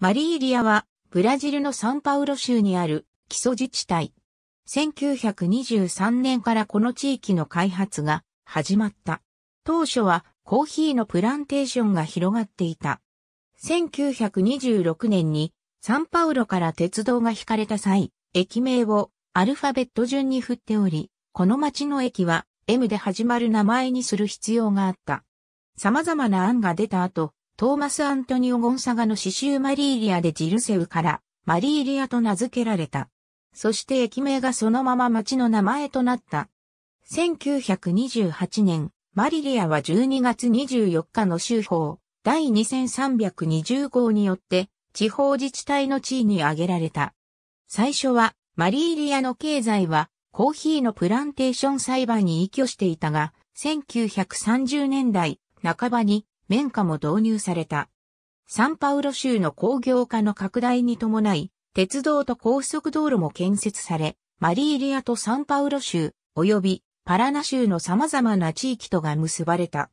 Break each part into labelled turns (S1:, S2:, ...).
S1: マリーリアは、ブラジルのサンパウロ州にある基礎自治体。1923年からこの地域の開発が始まった。当初はコーヒーのプランテーションが広がっていた。1926年にサンパウロから鉄道が引かれた際、駅名をアルファベット順に振っており、この町の駅は M で始まる名前にする必要があった。様々な案が出た後、トーマス・アントニオ・ゴンサガの刺繍マリーリアでジルセウからマリーリアと名付けられた。そして駅名がそのまま町の名前となった。1928年、マリリアは12月24日の州法第2320号によって地方自治体の地位に挙げられた。最初はマリーリアの経済はコーヒーのプランテーション栽培に依拠していたが、1930年代半ばに綿花も導入された。サンパウロ州の工業化の拡大に伴い、鉄道と高速道路も建設され、マリーリアとサンパウロ州、及びパラナ州の様々な地域とが結ばれた。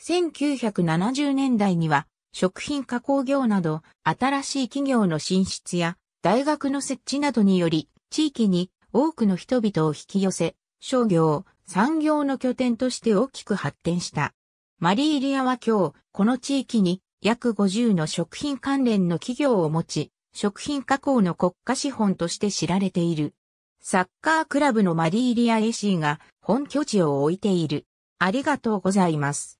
S1: 1970年代には、食品加工業など、新しい企業の進出や、大学の設置などにより、地域に多くの人々を引き寄せ、商業、産業の拠点として大きく発展した。マリーリアは今日、この地域に約50の食品関連の企業を持ち、食品加工の国家資本として知られている。サッカークラブのマリーリア AC が本拠地を置いている。ありがとうございます。